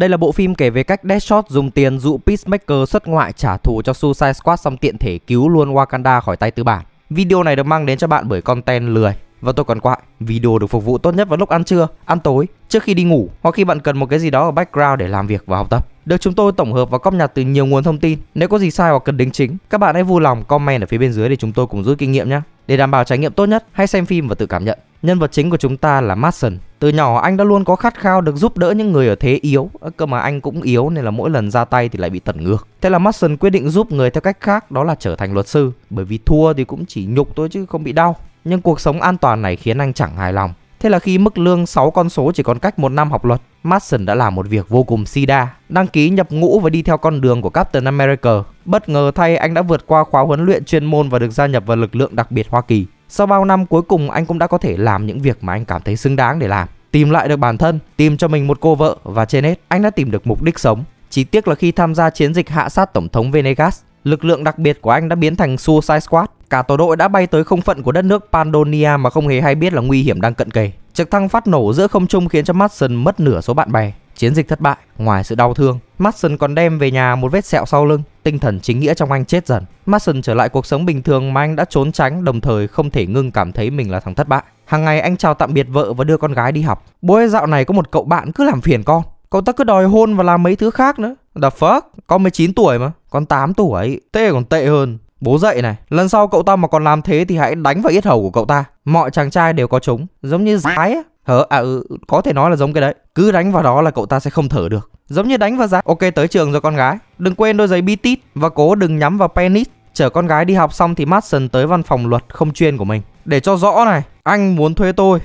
Đây là bộ phim kể về cách Deadshot dùng tiền dụ Peacemaker xuất ngoại trả thù cho Suicide Squad xong tiện thể cứu luôn Wakanda khỏi tay tư bản. Video này được mang đến cho bạn bởi content lười và tôi còn quại, video được phục vụ tốt nhất vào lúc ăn trưa, ăn tối, trước khi đi ngủ hoặc khi bạn cần một cái gì đó ở background để làm việc và học tập. Được chúng tôi tổng hợp và cóp nhặt từ nhiều nguồn thông tin. Nếu có gì sai hoặc cần đính chính, các bạn hãy vui lòng comment ở phía bên dưới để chúng tôi cùng rút kinh nghiệm nhé. Để đảm bảo trải nghiệm tốt nhất, hãy xem phim và tự cảm nhận. Nhân vật chính của chúng ta là Madsen. Từ nhỏ anh đã luôn có khát khao được giúp đỡ những người ở thế yếu, ờ, cơ mà anh cũng yếu nên là mỗi lần ra tay thì lại bị tẩn ngược. Thế là Madsen quyết định giúp người theo cách khác đó là trở thành luật sư, bởi vì thua thì cũng chỉ nhục thôi chứ không bị đau. Nhưng cuộc sống an toàn này khiến anh chẳng hài lòng. Thế là khi mức lương 6 con số chỉ còn cách một năm học luật, Madsen đã làm một việc vô cùng si đa, đăng ký nhập ngũ và đi theo con đường của Captain America. Bất ngờ thay anh đã vượt qua khóa huấn luyện chuyên môn và được gia nhập vào lực lượng đặc biệt Hoa Kỳ. Sau bao năm cuối cùng anh cũng đã có thể làm những việc mà anh cảm thấy xứng đáng để làm. Tìm lại được bản thân, tìm cho mình một cô vợ và trên hết anh đã tìm được mục đích sống. Chỉ tiếc là khi tham gia chiến dịch hạ sát Tổng thống Venegas, Lực lượng đặc biệt của anh đã biến thành Suicide Squad. Cả tổ đội đã bay tới không phận của đất nước Pandonia mà không hề hay biết là nguy hiểm đang cận kề. Trực thăng phát nổ giữa không trung khiến cho Madsen mất nửa số bạn bè. Chiến dịch thất bại, ngoài sự đau thương, Madsen còn đem về nhà một vết sẹo sau lưng. Tinh thần chính nghĩa trong anh chết dần. Madsen trở lại cuộc sống bình thường mà anh đã trốn tránh, đồng thời không thể ngưng cảm thấy mình là thằng thất bại. Hàng ngày anh chào tạm biệt vợ và đưa con gái đi học. Bố ơi dạo này có một cậu bạn cứ làm phiền con. Cậu ta cứ đòi hôn và làm mấy thứ khác nữa. The fuck, con 19 tuổi mà. Con 8 tuổi, thế còn tệ hơn. Bố dậy này, lần sau cậu ta mà còn làm thế thì hãy đánh vào yết hầu của cậu ta. Mọi chàng trai đều có chúng, giống như gái á. Hở, à ừ, có thể nói là giống cái đấy. Cứ đánh vào đó là cậu ta sẽ không thở được. Giống như đánh vào giá. Ok, tới trường rồi con gái. Đừng quên đôi giày bi và cố đừng nhắm vào penis. Chở con gái đi học xong thì Matson tới văn phòng luật không chuyên của mình. Để cho rõ này, anh muốn thuê tôi.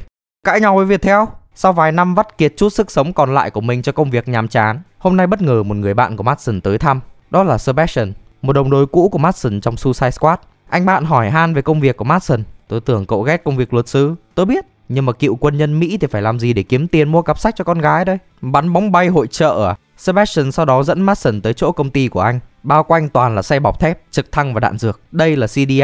Cãi nhau với Việt theo. Sau vài năm vắt kiệt chút sức sống còn lại của mình cho công việc nhàm chán, hôm nay bất ngờ một người bạn của Matson tới thăm. Đó là Sebastian, một đồng đội cũ của Madsen trong Suicide Squad. Anh bạn hỏi han về công việc của Madsen. Tôi tưởng cậu ghét công việc luật sư. Tôi biết, nhưng mà cựu quân nhân Mỹ thì phải làm gì để kiếm tiền mua cặp sách cho con gái đây? Bắn bóng bay hội trợ à? Sebastian sau đó dẫn Madsen tới chỗ công ty của anh. Bao quanh toàn là xe bọc thép, trực thăng và đạn dược. Đây là CDI,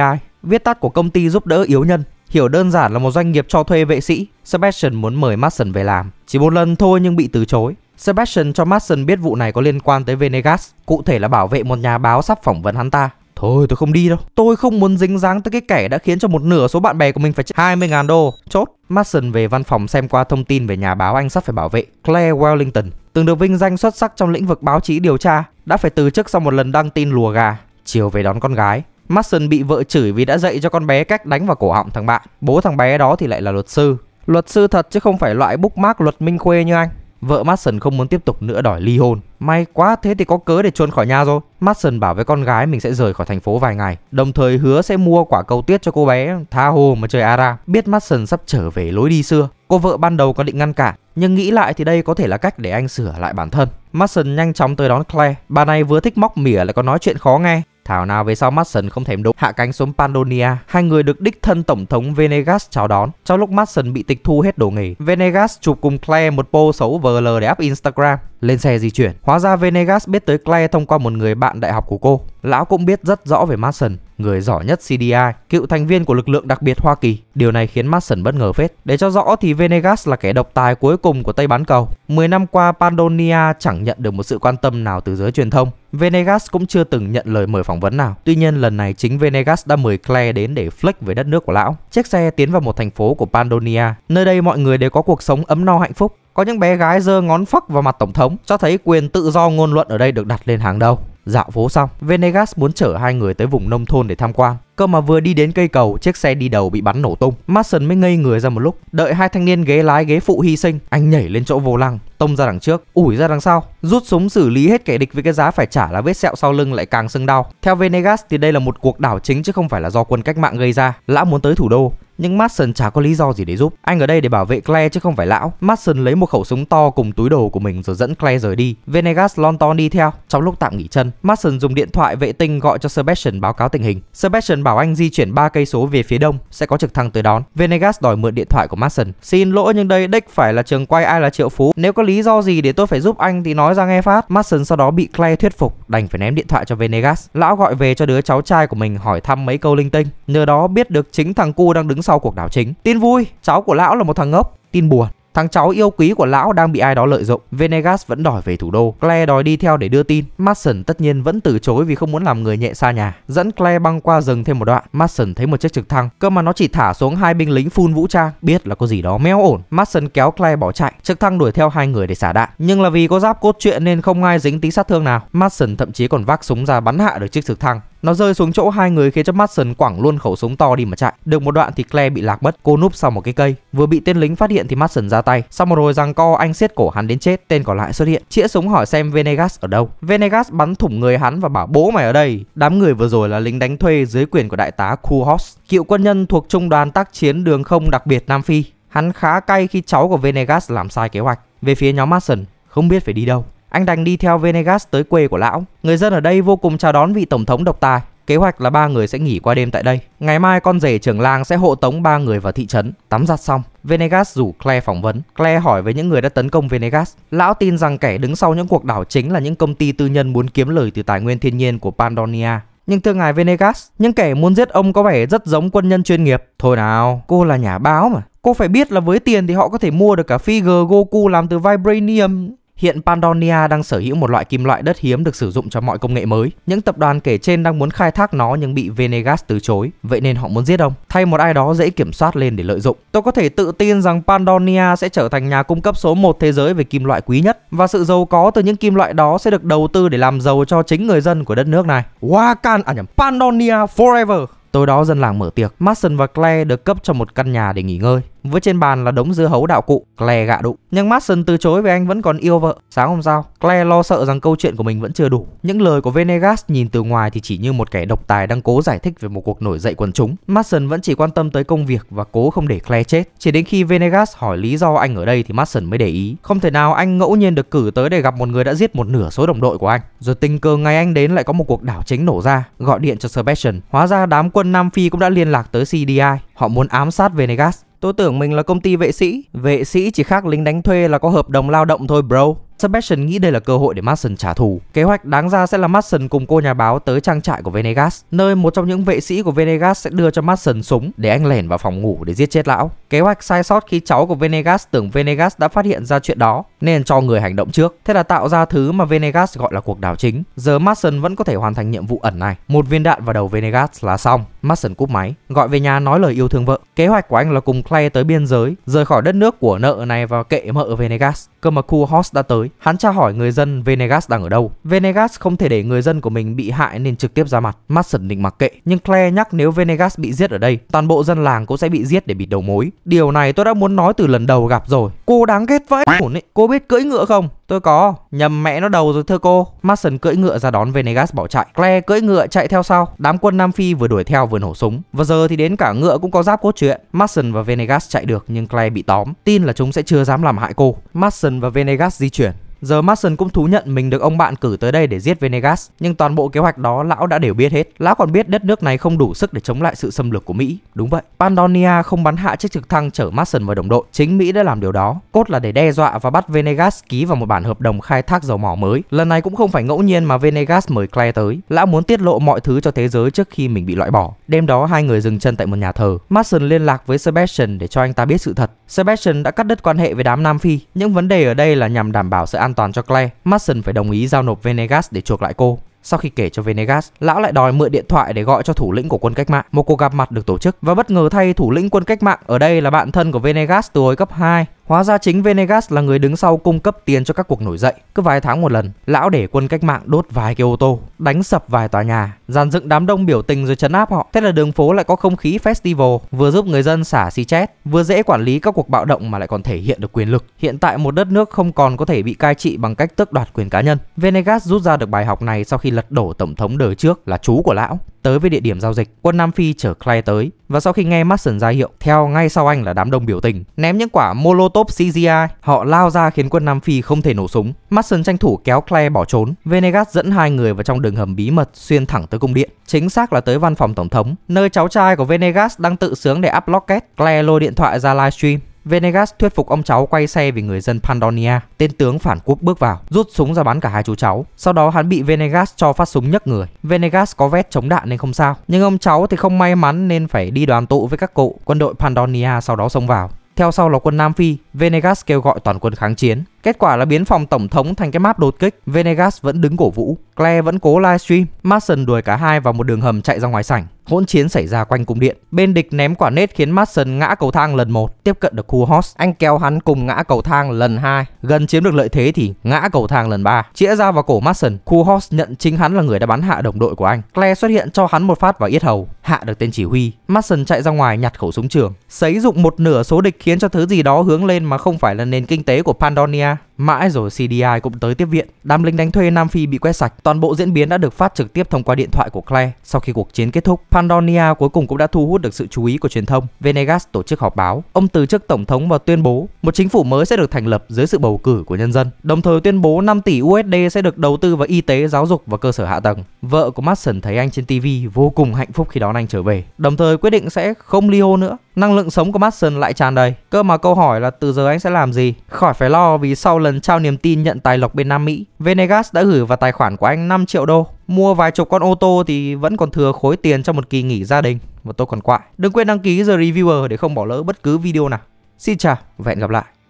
viết tắt của công ty giúp đỡ yếu nhân. Hiểu đơn giản là một doanh nghiệp cho thuê vệ sĩ, Sebastian muốn mời Madsen về làm. Chỉ một lần thôi nhưng bị từ chối. Sebastian cho Madsen biết vụ này có liên quan tới Venegas, cụ thể là bảo vệ một nhà báo sắp phỏng vấn hắn ta. Thôi tôi không đi đâu Tôi không muốn dính dáng tới cái kẻ đã khiến cho một nửa số bạn bè của mình phải chết 20.000 đô Chốt Madsen về văn phòng xem qua thông tin về nhà báo anh sắp phải bảo vệ Claire Wellington Từng được vinh danh xuất sắc trong lĩnh vực báo chí điều tra Đã phải từ chức sau một lần đăng tin lùa gà Chiều về đón con gái Mason bị vợ chửi vì đã dạy cho con bé cách đánh vào cổ họng thằng bạn. Bố thằng bé đó thì lại là luật sư. Luật sư thật chứ không phải loại bookmark luật minh khuê như anh. Vợ Mason không muốn tiếp tục nữa đòi ly hôn. May quá thế thì có cớ để chuồn khỏi nhà rồi. Mason bảo với con gái mình sẽ rời khỏi thành phố vài ngày, đồng thời hứa sẽ mua quả cầu tiết cho cô bé, tha hồ mà chơi Ara. Biết Mason sắp trở về lối đi xưa, cô vợ ban đầu có định ngăn cản, nhưng nghĩ lại thì đây có thể là cách để anh sửa lại bản thân. Mason nhanh chóng tới đón Claire. Bà này vừa thích móc mỉa lại còn nói chuyện khó nghe. Thảo nào về sau Madsen không thèm đụng hạ cánh xuống Pandonia, hai người được đích thân tổng thống Venegas chào đón. Trong lúc Madsen bị tịch thu hết đồ nghề, Venegas chụp cùng Claire một pose xấu VL để up Instagram. Lên xe di chuyển, hóa ra Venegas biết tới Claire thông qua một người bạn đại học của cô. Lão cũng biết rất rõ về Madsen người giỏi nhất CDI, cựu thành viên của lực lượng đặc biệt Hoa Kỳ. Điều này khiến Mason bất ngờ phết. Để cho rõ thì Venegas là kẻ độc tài cuối cùng của Tây bán cầu. 10 năm qua Pandonia chẳng nhận được một sự quan tâm nào từ giới truyền thông. Venegas cũng chưa từng nhận lời mời phỏng vấn nào. Tuy nhiên lần này chính Venegas đã mời Claire đến để flex với đất nước của lão. Chiếc xe tiến vào một thành phố của Pandonia. Nơi đây mọi người đều có cuộc sống ấm no hạnh phúc. Có những bé gái giơ ngón phóc vào mặt tổng thống cho thấy quyền tự do ngôn luận ở đây được đặt lên hàng đầu. Dạo phố xong, Venegas muốn chở hai người tới vùng nông thôn để tham quan. Cơ mà vừa đi đến cây cầu, chiếc xe đi đầu bị bắn nổ tung. Mason mới ngây người ra một lúc. Đợi hai thanh niên ghế lái ghế phụ hy sinh, anh nhảy lên chỗ vô lăng, tông ra đằng trước, ủi ra đằng sau, rút súng xử lý hết kẻ địch với cái giá phải trả là vết sẹo sau lưng lại càng sưng đau. Theo Venegas thì đây là một cuộc đảo chính chứ không phải là do quân cách mạng gây ra. Lã muốn tới thủ đô, nhưng Madsen chả có lý do gì để giúp. Anh ở đây để bảo vệ Claire chứ không phải lão. Madsen lấy một khẩu súng to cùng túi đồ của mình rồi dẫn Claire rời đi. Venegas Lonton đi theo. Trong lúc tạm nghỉ chân, Madsen dùng điện thoại vệ tinh gọi cho Sebastian báo cáo tình hình. Sebastian bảo anh di chuyển 3 cây số về phía đông sẽ có trực thăng tới đón. Venegas đòi mượn điện thoại của Madsen. Xin lỗi nhưng đây đích phải là trường quay ai là triệu phú. Nếu có lý do gì để tôi phải giúp anh thì nói ra nghe phát. Madsen sau đó bị Claire thuyết phục, đành phải ném điện thoại cho Venegas. Lão gọi về cho đứa cháu trai của mình hỏi thăm mấy câu linh tinh. Nhờ đó biết được chính thằng cu đang đứng sau sau cuộc đảo chính. Tin vui, cháu của lão là một thằng ngốc. Tin buồn, Thằng cháu yêu quý của lão đang bị ai đó lợi dụng. Venegas vẫn đòi về thủ đô. Claire đòi đi theo để đưa tin. Mason tất nhiên vẫn từ chối vì không muốn làm người nhẹ xa nhà. Dẫn Claire băng qua rừng thêm một đoạn. Mason thấy một chiếc trực thăng, cơ mà nó chỉ thả xuống hai binh lính phun vũ trang, biết là có gì đó méo ổn. Mason kéo Claire bỏ chạy. Trực thăng đuổi theo hai người để xả đạn, nhưng là vì có giáp cốt truyện nên không ai dính tí sát thương nào. Mason thậm chí còn vác súng ra bắn hạ được chiếc trực thăng. Nó rơi xuống chỗ hai người khiến cho Madsen quẳng luôn khẩu súng to đi mà chạy. Được một đoạn thì Claire bị lạc mất, cô núp sau một cái cây. Vừa bị tên lính phát hiện thì Madsen ra tay. Sau một hồi giằng co, anh siết cổ hắn đến chết, tên còn lại xuất hiện, chĩa súng hỏi xem Venegas ở đâu. Venegas bắn thủng người hắn và bảo bố mày ở đây. Đám người vừa rồi là lính đánh thuê dưới quyền của đại tá Kuhos, cựu quân nhân thuộc trung đoàn tác chiến đường không đặc biệt Nam Phi. Hắn khá cay khi cháu của Venegas làm sai kế hoạch. Về phía nhóm Madsen, không biết phải đi đâu anh đành đi theo Venegas tới quê của lão. Người dân ở đây vô cùng chào đón vị tổng thống độc tài. Kế hoạch là ba người sẽ nghỉ qua đêm tại đây. Ngày mai con rể trưởng làng sẽ hộ tống ba người vào thị trấn. Tắm giặt xong, Venegas rủ Claire phỏng vấn. Claire hỏi về những người đã tấn công Venegas. Lão tin rằng kẻ đứng sau những cuộc đảo chính là những công ty tư nhân muốn kiếm lời từ tài nguyên thiên nhiên của Pandonia. Nhưng thưa ngài Venegas, những kẻ muốn giết ông có vẻ rất giống quân nhân chuyên nghiệp. Thôi nào, cô là nhà báo mà. Cô phải biết là với tiền thì họ có thể mua được cả figure Goku làm từ vibranium Hiện Pandonia đang sở hữu một loại kim loại đất hiếm được sử dụng cho mọi công nghệ mới. Những tập đoàn kể trên đang muốn khai thác nó nhưng bị Venegas từ chối, vậy nên họ muốn giết ông, thay một ai đó dễ kiểm soát lên để lợi dụng. Tôi có thể tự tin rằng Pandonia sẽ trở thành nhà cung cấp số 1 thế giới về kim loại quý nhất và sự giàu có từ những kim loại đó sẽ được đầu tư để làm giàu cho chính người dân của đất nước này. Wakan à nhầm Pandonia Forever. Tối đó dân làng mở tiệc, Mason và Claire được cấp cho một căn nhà để nghỉ ngơi. Với trên bàn là đống dưa hấu đạo cụ, Claire gạ đụ. Nhưng Madsen từ chối vì anh vẫn còn yêu vợ. Sáng hôm sau, Claire lo sợ rằng câu chuyện của mình vẫn chưa đủ. Những lời của Venegas nhìn từ ngoài thì chỉ như một kẻ độc tài đang cố giải thích về một cuộc nổi dậy quần chúng. Madsen vẫn chỉ quan tâm tới công việc và cố không để Claire chết. Chỉ đến khi Venegas hỏi lý do anh ở đây thì Madsen mới để ý. Không thể nào anh ngẫu nhiên được cử tới để gặp một người đã giết một nửa số đồng đội của anh. Rồi tình cờ ngày anh đến lại có một cuộc đảo chính nổ ra, gọi điện cho Sebastian. Hóa ra đám quân Nam Phi cũng đã liên lạc tới CDI. Họ muốn ám sát Venegas. Tôi tưởng mình là công ty vệ sĩ Vệ sĩ chỉ khác lính đánh thuê là có hợp đồng lao động thôi bro Sebastian nghĩ đây là cơ hội để Mason trả thù. Kế hoạch đáng ra sẽ là Mason cùng cô nhà báo tới trang trại của Venegas, nơi một trong những vệ sĩ của Venegas sẽ đưa cho Mason súng để anh lẻn vào phòng ngủ để giết chết lão. Kế hoạch sai sót khi cháu của Venegas tưởng Venegas đã phát hiện ra chuyện đó nên cho người hành động trước. Thế là tạo ra thứ mà Venegas gọi là cuộc đảo chính. Giờ Mason vẫn có thể hoàn thành nhiệm vụ ẩn này. Một viên đạn vào đầu Venegas là xong. Mason cúp máy, gọi về nhà nói lời yêu thương vợ. Kế hoạch của anh là cùng Clay tới biên giới, rời khỏi đất nước của nợ này và kệ mợ Venegas. Cơ mà Cool Horse đã tới hắn tra hỏi người dân Venegas đang ở đâu. Venegas không thể để người dân của mình bị hại nên trực tiếp ra mặt. Mason định mặc kệ, nhưng Claire nhắc nếu Venegas bị giết ở đây, toàn bộ dân làng cũng sẽ bị giết để bị đầu mối. Điều này tôi đã muốn nói từ lần đầu gặp rồi. Cô đáng ghét vãi ổn ấy. Cô biết cưỡi ngựa không? Tôi có, nhầm mẹ nó đầu rồi thưa cô. Mason cưỡi ngựa ra đón Venegas bỏ chạy. Claire cưỡi ngựa chạy theo sau. Đám quân Nam Phi vừa đuổi theo vừa nổ súng. Và giờ thì đến cả ngựa cũng có giáp cốt truyện. Mason và Venegas chạy được nhưng Claire bị tóm. Tin là chúng sẽ chưa dám làm hại cô. Mason và Venegas di chuyển. Giờ Mason cũng thú nhận mình được ông bạn cử tới đây để giết Venegas, nhưng toàn bộ kế hoạch đó lão đã đều biết hết. Lão còn biết đất nước này không đủ sức để chống lại sự xâm lược của Mỹ. Đúng vậy, Pandonia không bắn hạ chiếc trực thăng chở Mason và đồng đội, chính Mỹ đã làm điều đó, cốt là để đe dọa và bắt Venegas ký vào một bản hợp đồng khai thác dầu mỏ mới. Lần này cũng không phải ngẫu nhiên mà Venegas mời Claire tới, lão muốn tiết lộ mọi thứ cho thế giới trước khi mình bị loại bỏ. Đêm đó hai người dừng chân tại một nhà thờ. Mason liên lạc với Sebastian để cho anh ta biết sự thật. Sebastian đã cắt đứt quan hệ với đám Nam Phi. Những vấn đề ở đây là nhằm đảm bảo sự an an toàn cho Claire, Mason phải đồng ý giao nộp Venegas để chuộc lại cô. Sau khi kể cho Venegas, lão lại đòi mượn điện thoại để gọi cho thủ lĩnh của quân cách mạng. Một cuộc gặp mặt được tổ chức và bất ngờ thay thủ lĩnh quân cách mạng ở đây là bạn thân của Venegas từ hồi cấp 2. Hóa ra chính Venegas là người đứng sau cung cấp tiền cho các cuộc nổi dậy. Cứ vài tháng một lần, lão để quân cách mạng đốt vài cái ô tô, đánh sập vài tòa nhà, dàn dựng đám đông biểu tình rồi chấn áp họ. Thế là đường phố lại có không khí festival, vừa giúp người dân xả xì chết, vừa dễ quản lý các cuộc bạo động mà lại còn thể hiện được quyền lực. Hiện tại một đất nước không còn có thể bị cai trị bằng cách tước đoạt quyền cá nhân. Venegas rút ra được bài học này sau khi lật đổ tổng thống đời trước là chú của lão. Tới với địa điểm giao dịch, quân Nam Phi chở Claire tới và sau khi nghe Mason ra hiệu, theo ngay sau anh là đám đông biểu tình, ném những quả Molotov CGI, họ lao ra khiến quân Nam Phi không thể nổ súng. Mason tranh thủ kéo Claire bỏ trốn, Venegas dẫn hai người vào trong đường hầm bí mật xuyên thẳng tới cung điện, chính xác là tới văn phòng tổng thống, nơi cháu trai của Venegas đang tự sướng để up locket. Claire lôi điện thoại ra livestream Venegas thuyết phục ông cháu quay xe vì người dân Pandonia. Tên tướng phản quốc bước vào, rút súng ra bắn cả hai chú cháu. Sau đó hắn bị Venegas cho phát súng nhấc người. Venegas có vét chống đạn nên không sao, nhưng ông cháu thì không may mắn nên phải đi đoàn tụ với các cụ. Quân đội Pandonia sau đó xông vào. Theo sau là quân Nam Phi, Venegas kêu gọi toàn quân kháng chiến. Kết quả là biến phòng tổng thống thành cái map đột kích, Venegas vẫn đứng cổ vũ, Claire vẫn cố livestream, Mason đuổi cả hai vào một đường hầm chạy ra ngoài sảnh. Hỗn chiến xảy ra quanh cung điện. Bên địch ném quả nết khiến Mason ngã cầu thang lần một, tiếp cận được khu host. Anh kéo hắn cùng ngã cầu thang lần hai, gần chiếm được lợi thế thì ngã cầu thang lần ba. Chĩa ra vào cổ Mason, khu host nhận chính hắn là người đã bắn hạ đồng đội của anh. Claire xuất hiện cho hắn một phát vào yết hầu, hạ được tên chỉ huy. Mason chạy ra ngoài nhặt khẩu súng trường, sấy dụng một nửa số địch khiến cho thứ gì đó hướng lên mà không phải là nền kinh tế của Pandonia Yeah. Mãi rồi CDI cũng tới tiếp viện. Đám lính đánh thuê Nam Phi bị quét sạch. Toàn bộ diễn biến đã được phát trực tiếp thông qua điện thoại của Claire. Sau khi cuộc chiến kết thúc, Pandonia cuối cùng cũng đã thu hút được sự chú ý của truyền thông. Venegas tổ chức họp báo. Ông từ chức tổng thống và tuyên bố một chính phủ mới sẽ được thành lập dưới sự bầu cử của nhân dân. Đồng thời tuyên bố 5 tỷ USD sẽ được đầu tư vào y tế, giáo dục và cơ sở hạ tầng. Vợ của Mason thấy anh trên TV vô cùng hạnh phúc khi đón anh trở về. Đồng thời quyết định sẽ không ly hôn nữa. Năng lượng sống của Mason lại tràn đầy. Cơ mà câu hỏi là từ giờ anh sẽ làm gì? Khỏi phải lo vì sau lần Ireland trao niềm tin nhận tài lộc bên Nam Mỹ, Venegas đã gửi vào tài khoản của anh 5 triệu đô. Mua vài chục con ô tô thì vẫn còn thừa khối tiền cho một kỳ nghỉ gia đình và tôi còn quại. Đừng quên đăng ký The Reviewer để không bỏ lỡ bất cứ video nào. Xin chào và hẹn gặp lại.